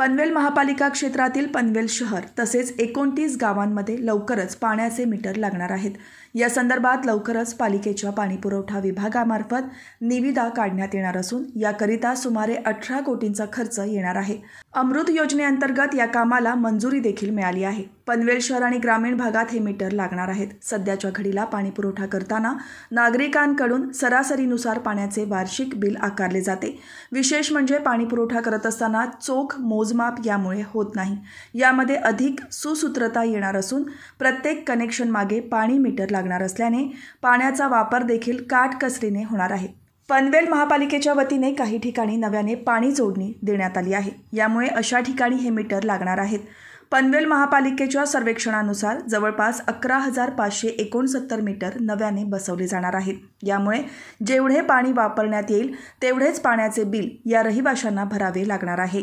पनवेल महापालिका क्षेत्रातील पनवेल शहर तसेच एकोणतीस गावांमध्ये लवकरच पाण्याचे मीटर लागणार आहेत या संदर्भात लवकरच पालिकेच्या पाणीपुरवठा विभागामार्फत निविदा काढण्यात येणार असून याकरिता सुमारे अठरा कोटींचा खर्च येणार आहे अमृत योजनेअंतर्गत या कामाला मंजुरी देखील मिळाली आहे पनवेल शहर आणि ग्रामीण भागात हे मीटर लागणार आहेत सध्याच्या घडीला पाणीपुरवठा करताना नागरिकांकडून सरासरीनुसार पाण्याचे वार्षिक बिल आकारले जाते विशेष म्हणजे पाणीपुरवठा करत असताना चोख मोज मोजमाप यामुळे होत नाही यामध्ये अधिक सुसूत्रता येणार असून प्रत्येक कनेक्शन मागे पाणी मीटर लागणार असल्याने पाण्याचा वापर देखील काटकसरीने होणार आहे पनवेल महापालिकेच्या वतीने काही ठिकाणी नव्याने पाणी जोडणी देण्यात आली आहे यामुळे अशा ठिकाणी हे मीटर लागणार आहेत पनवेल महापालिकेच्या सर्वेक्षणानुसार जवळपास अकरा हजार पाचशे एकोणसत्तर मीटर नव्याने बसवले जाणार आहेत यामुळे जेवढे पाणी वापरण्यात येईल तेवढेच पाण्याचे बिल या रहिवाशांना भरावे लागणार आहे